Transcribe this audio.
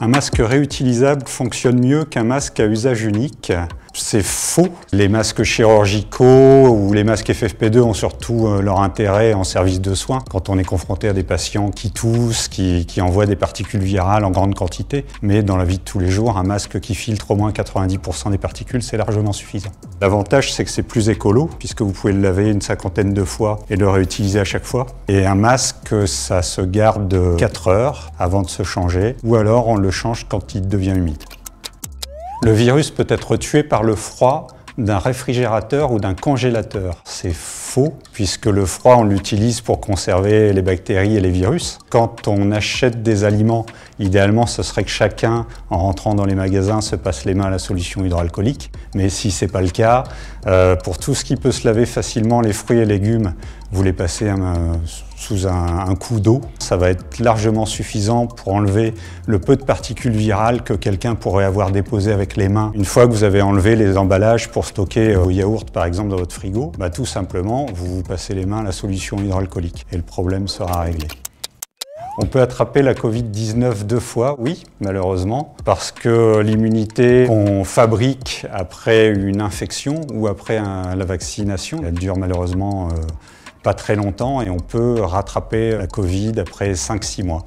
Un masque réutilisable fonctionne mieux qu'un masque à usage unique. C'est faux. Les masques chirurgicaux ou les masques FFP2 ont surtout euh, leur intérêt en service de soins quand on est confronté à des patients qui toussent, qui, envoient des particules virales en grande quantité. Mais dans la vie de tous les jours, un masque qui filtre au moins 90% des particules, c'est largement suffisant. L'avantage, c'est que c'est plus écolo puisque vous pouvez le laver une cinquantaine de fois et le réutiliser à chaque fois. Et un masque, ça se garde 4 heures avant de se changer ou alors on le change quand il devient humide. Le virus peut être tué par le froid d'un réfrigérateur ou d'un congélateur. C'est faux, puisque le froid, on l'utilise pour conserver les bactéries et les virus. Quand on achète des aliments Idéalement, ce serait que chacun, en rentrant dans les magasins, se passe les mains à la solution hydroalcoolique. Mais si ce n'est pas le cas, euh, pour tout ce qui peut se laver facilement, les fruits et légumes, vous les passez sous un, coup d'eau. Ça va être largement suffisant pour enlever le peu de particules virales que quelqu'un pourrait avoir déposé avec les mains. Une fois que vous avez enlevé les emballages pour stocker euh, au yaourt, par exemple, dans votre frigo, bah, tout simplement, vous vous passez les mains à la solution hydroalcoolique et le problème sera réglé. On peut attraper la Covid-19 deux fois, oui, malheureusement, parce que l'immunité qu'on fabrique après une infection ou après la vaccination, elle dure malheureusement euh, pas très longtemps et on peut rattraper la Covid après 5-6 mois.